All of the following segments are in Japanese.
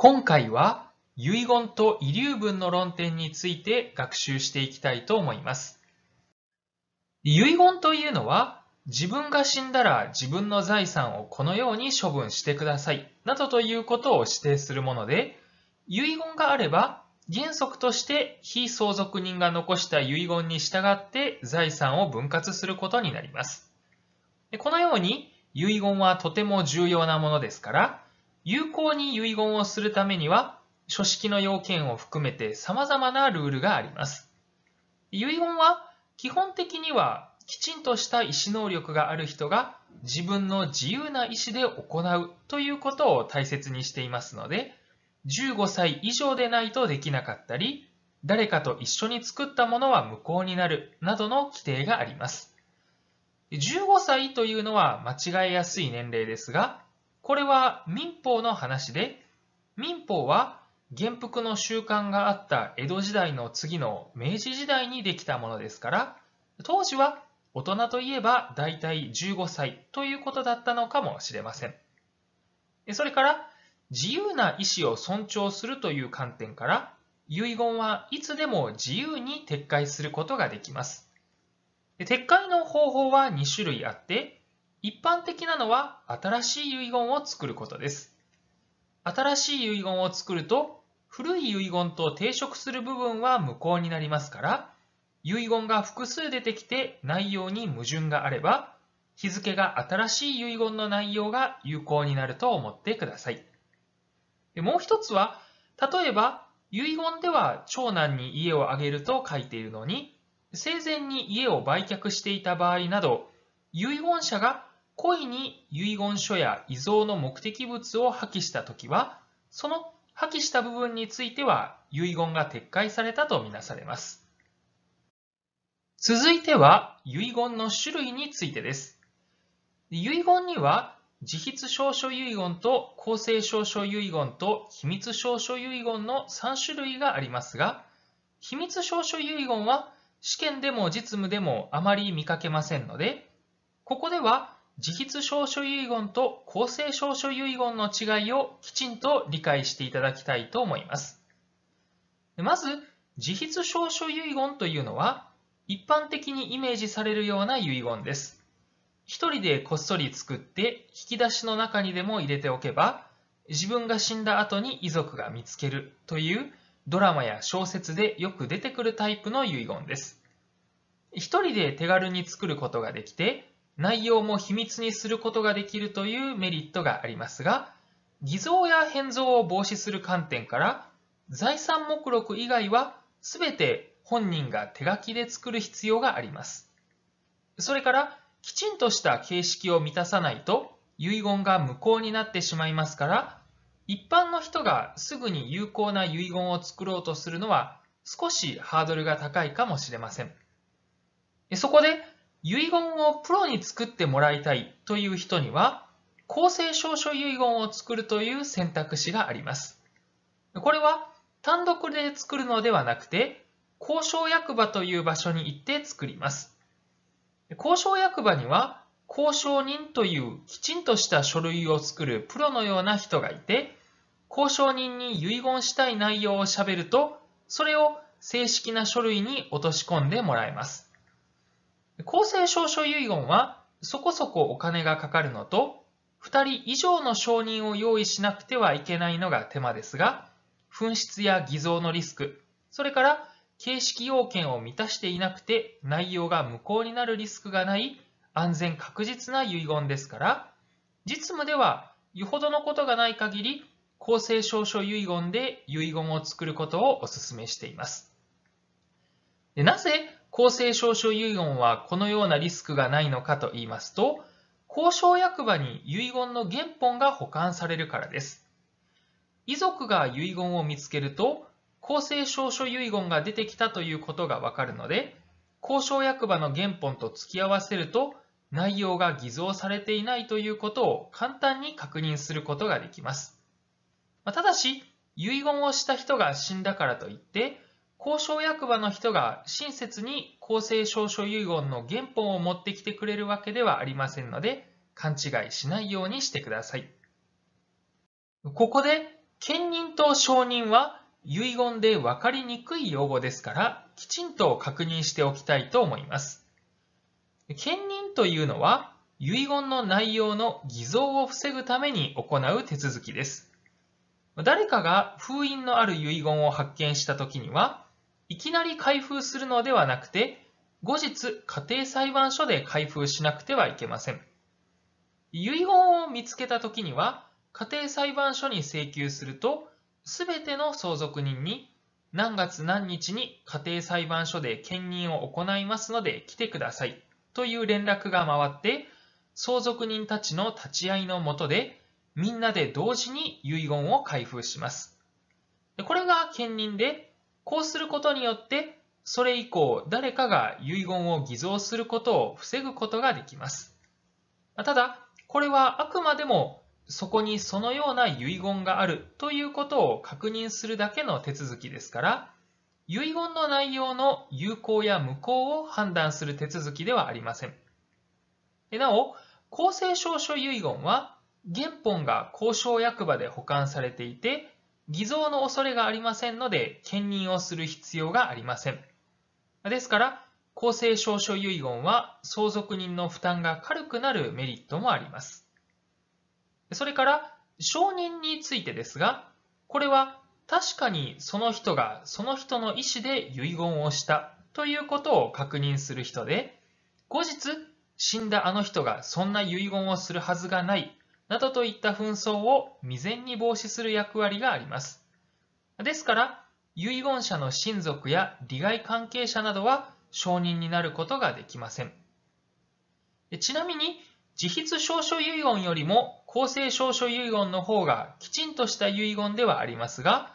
今回は遺言と遺留分の論点について学習していきたいと思います。遺言というのは自分が死んだら自分の財産をこのように処分してくださいなどということを指定するもので遺言があれば原則として非相続人が残した遺言に従って財産を分割することになります。このように遺言はとても重要なものですから有効に遺言をするためには、書式の要件を含めて様々なルールがあります。遺言は基本的にはきちんとした意思能力がある人が自分の自由な意思で行うということを大切にしていますので、15歳以上でないとできなかったり、誰かと一緒に作ったものは無効になるなどの規定があります。15歳というのは間違えやすい年齢ですが、これは民法の話で、民法は元服の習慣があった江戸時代の次の明治時代にできたものですから、当時は大人といえば大体15歳ということだったのかもしれません。それから、自由な意思を尊重するという観点から、遺言はいつでも自由に撤回することができます。撤回の方法は2種類あって、一般的なのは新しい遺言を作ることです。新しい遺言を作ると古い遺言と抵触する部分は無効になりますから遺言が複数出てきて内容に矛盾があれば日付が新しい遺言の内容が有効になると思ってください。もう一つは例えば遺言では長男に家をあげると書いているのに生前に家を売却していた場合など遺言者が故意に遺言書や遺贈の目的物を破棄したときは、その破棄した部分については遺言が撤回されたとみなされます。続いては遺言の種類についてです。遺言には自筆証書遺言と公正証書遺言と秘密証書遺言の3種類がありますが、秘密証書遺言は試験でも実務でもあまり見かけませんので、ここでは自筆証書遺言と公正証書遺言の違いをきちんと理解していただきたいと思います。まず、自筆証書遺言というのは、一般的にイメージされるような遺言です。一人でこっそり作って引き出しの中にでも入れておけば、自分が死んだ後に遺族が見つけるというドラマや小説でよく出てくるタイプの遺言です。一人で手軽に作ることができて、内容も秘密にすることができるというメリットがありますが、偽造や変造を防止する観点から、財産目録以外は全て本人が手書きで作る必要があります。それから、きちんとした形式を満たさないと遺言が無効になってしまいますから、一般の人がすぐに有効な遺言を作ろうとするのは少しハードルが高いかもしれません。そこで、遺言をプロに作ってもらいたいという人には、公正証書遺言を作るという選択肢があります。これは単独で作るのではなくて、交渉役場という場所に行って作ります。交渉役場には、交渉人というきちんとした書類を作るプロのような人がいて、交渉人に遺言したい内容を喋ると、それを正式な書類に落とし込んでもらえます。公正証書遺言はそこそこお金がかかるのと、2人以上の証人を用意しなくてはいけないのが手間ですが、紛失や偽造のリスク、それから形式要件を満たしていなくて内容が無効になるリスクがない安全確実な遺言ですから、実務ではよほどのことがない限り、公正証書遺言で遺言を作ることをお勧めしています。なぜ公正証書遺言はこのようなリスクがないのかと言いますと、公証役場に遺言の原本が保管されるからです。遺族が遺言を見つけると、公正証書遺言が出てきたということがわかるので、公証役場の原本と突き合わせると、内容が偽造されていないということを簡単に確認することができます。ただし、遺言をした人が死んだからといって、交渉役場の人が親切に公正証書遺言の原本を持ってきてくれるわけではありませんので、勘違いしないようにしてください。ここで、兼任と承認は遺言で分かりにくい用語ですから、きちんと確認しておきたいと思います。兼任というのは、遺言の内容の偽造を防ぐために行う手続きです。誰かが封印のある遺言を発見した時には、いきなり開封するのではなくて、後日家庭裁判所で開封しなくてはいけません。遺言を見つけた時には、家庭裁判所に請求すると、すべての相続人に何月何日に家庭裁判所で兼任を行いますので来てくださいという連絡が回って相続人たちの立ち会いのもとでみんなで同時に遺言を開封します。これが兼任でこうすることによってそれ以降誰かが遺言を偽造することを防ぐことができますただこれはあくまでもそこにそのような遺言があるということを確認するだけの手続きですから遺言の内容の有効や無効を判断する手続きではありませんなお公正証書遺言は原本が公証役場で保管されていて偽造の恐れがありませんので、兼任をする必要がありません。ですから、公正証書遺言は相続人の負担が軽くなるメリットもあります。それから、承認についてですが、これは確かにその人がその人の意思で遺言をしたということを確認する人で、後日、死んだあの人がそんな遺言をするはずがないなどといった紛争を未然に防止する役割があります。ですから、遺言者の親族や利害関係者などは承認になることができません。ちなみに、自筆証書遺言よりも公正証書遺言の方がきちんとした遺言ではありますが、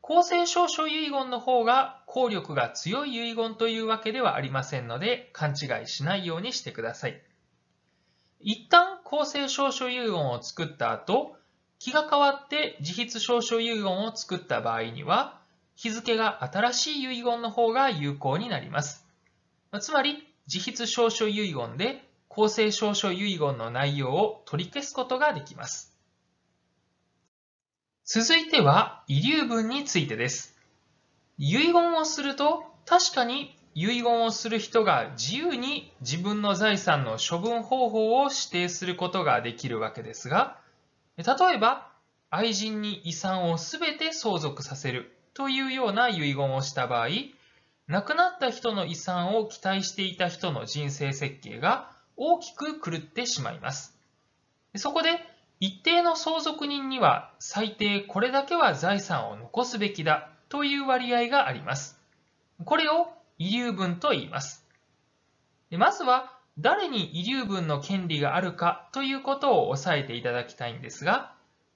公正証書遺言の方が効力が強い遺言というわけではありませんので、勘違いしないようにしてください。一旦公正証書遺言を作った後、気が変わって自筆証書遺言を作った場合には、日付が新しい遺言の方が有効になります。つまり、自筆証書遺言で公正証書遺言の内容を取り消すことができます。続いては、遺留分についてです。遺言をすると、確かに遺言をする人が自由に自分の財産の処分方法を指定することができるわけですが、例えば、愛人に遺産を全て相続させるというような遺言をした場合、亡くなった人の遺産を期待していた人の人生設計が大きく狂ってしまいます。そこで、一定の相続人には最低これだけは財産を残すべきだという割合があります。これを遺留分と言います。まずは、誰に遺留分の権利があるかということを押さえていただきたいんですが、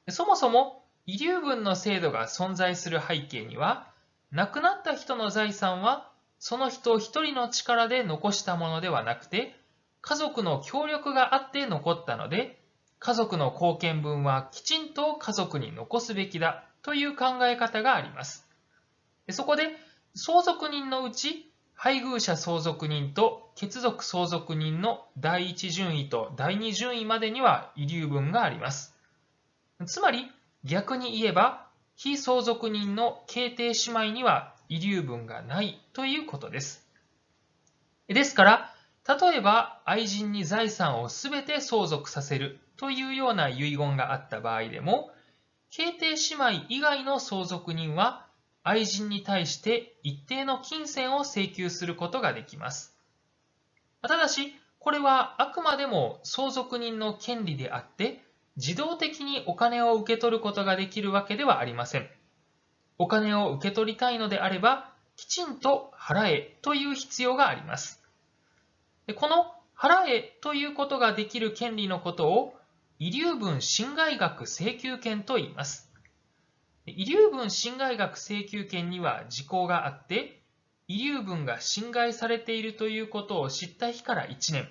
そもそも遺留分の制度が存在する背景には、亡くなった人の財産はその人一人の力で残したものではなくて、家族の協力があって残ったので、家族の貢献分はきちんと家族に残すべきだという考え方があります。そこで、相続人のうち配偶者相続人と血族相続人の第一順位と第二順位までには遺留分があります。つまり逆に言えば非相続人の形定姉妹には遺留分がないということです。ですから、例えば愛人に財産をすべて相続させるというような遺言があった場合でも、形定姉妹以外の相続人は愛人に対して一定の金銭を請求することができます。ただし、これはあくまでも相続人の権利であって、自動的にお金を受け取ることができるわけではありません。お金を受け取りたいのであれば、きちんと払えという必要があります。この払えということができる権利のことを、遺留分侵害額請求権と言います。遺留分侵害額請求権には時効があって、遺留分が侵害されているということを知った日から1年、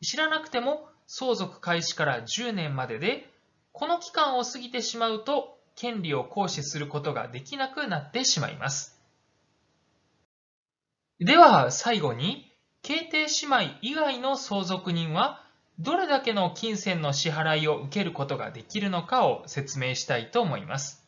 知らなくても相続開始から10年までで、この期間を過ぎてしまうと、権利を行使することができなくなってしまいます。では最後に、携定姉妹以外の相続人は、どれだけの金銭の支払いを受けることができるのかを説明したいと思います。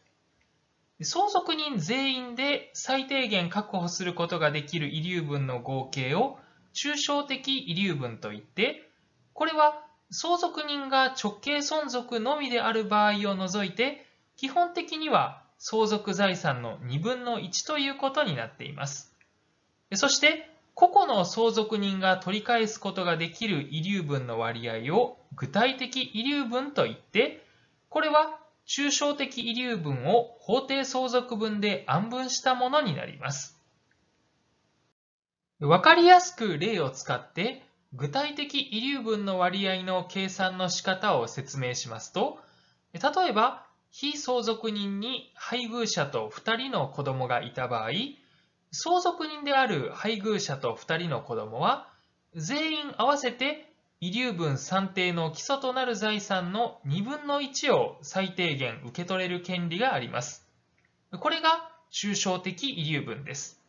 相続人全員で最低限確保することができる遺留分の合計を抽象的遺留分といって、これは相続人が直系存続のみである場合を除いて、基本的には相続財産の2分の1ということになっています。そして、個々の相続人が取り返すことができる遺留分の割合を具体的遺留分といって、これは抽象的遺留分を法定相続分で暗分したものになります。わかりやすく例を使って具体的遺留分の割合の計算の仕方を説明しますと例えば非相続人に配偶者と2人の子供がいた場合相続人である配偶者と2人の子供は全員合わせて遺留分算定の基礎となる財産の2分の1を最低限受け取れる権利があります。これが抽象的遺留分です。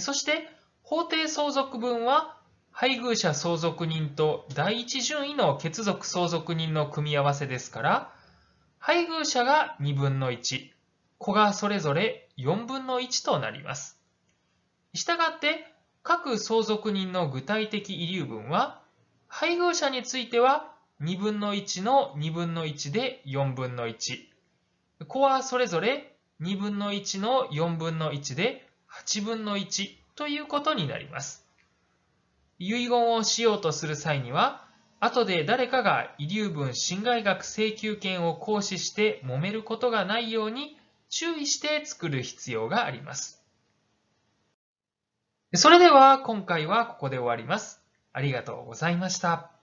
そして、法定相続分は、配偶者相続人と第一順位の血族相続人の組み合わせですから、配偶者が2分の1、子がそれぞれ4分の1となります。したがって、各相続人の具体的遺留分は、配偶者については2分の1の2分の1で4分の1。子はそれぞれ2分の1の4分の1で8分の1ということになります。遺言をしようとする際には、後で誰かが遺留分侵害額請求権を行使して揉めることがないように注意して作る必要があります。それでは今回はここで終わります。ありがとうございました。